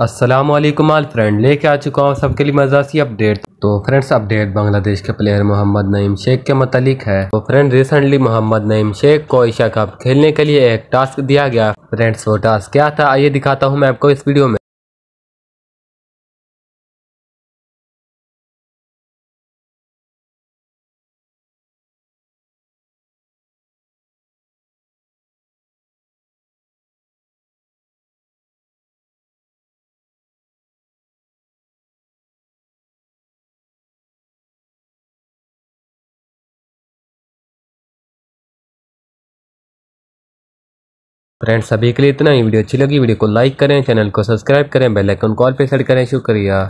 असलम आल friend लेके आ चुका हूँ सबके लिए मजासी अपडेट तो फ्रेंड्स अपडेट बांग्लादेश के प्लेयर मोहम्मद नईम शेख के मतलब है तो फ्रेंड रिसेंटली मोहम्मद नईम शेख को एशिया कप खेलने के लिए एक टास्क दिया गया फ्रेंड्स वो टास्क क्या था आइए दिखाता हूँ मैं आपको इस वीडियो में फ्रेंड्स सभी के लिए इतना ही वीडियो अच्छी लगी वीडियो को लाइक करें चैनल को सब्सक्राइब करें बेल आइकन कॉल पे सेट करें शुक्रिया